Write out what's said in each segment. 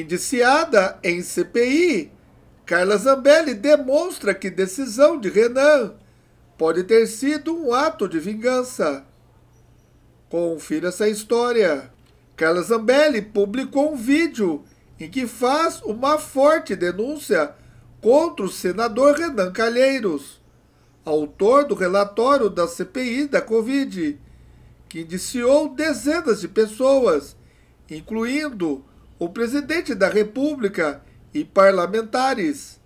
Indiciada em CPI, Carla Zambelli demonstra que decisão de Renan pode ter sido um ato de vingança. Confira essa história. Carla Zambelli publicou um vídeo em que faz uma forte denúncia contra o senador Renan Calheiros, autor do relatório da CPI da Covid, que indiciou dezenas de pessoas, incluindo o presidente da República e parlamentares,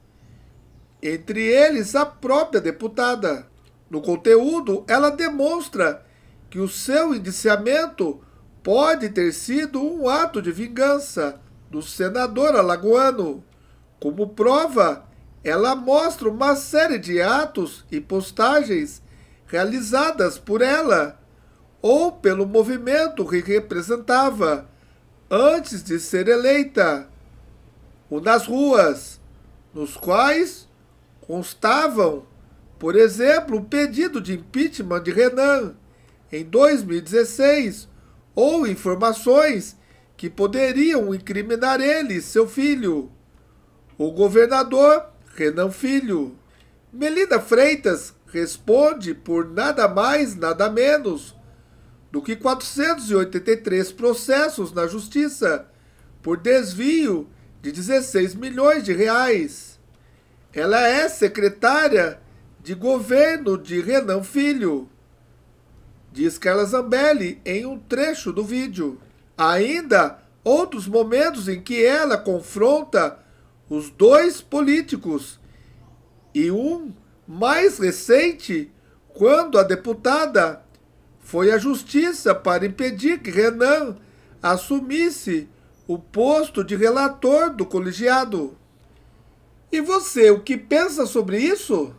entre eles a própria deputada. No conteúdo, ela demonstra que o seu indiciamento pode ter sido um ato de vingança do senador alagoano. Como prova, ela mostra uma série de atos e postagens realizadas por ela ou pelo movimento que representava antes de ser eleita, o nas ruas, nos quais constavam, por exemplo, o pedido de impeachment de Renan em 2016 ou informações que poderiam incriminar ele, seu filho, o governador Renan Filho. Melinda Freitas responde por nada mais, nada menos do que 483 processos na Justiça por desvio de 16 milhões de reais. Ela é secretária de governo de Renan Filho, diz Carla Zambelli em um trecho do vídeo. Ainda outros momentos em que ela confronta os dois políticos e um mais recente quando a deputada foi a justiça para impedir que Renan assumisse o posto de relator do colegiado. E você, o que pensa sobre isso?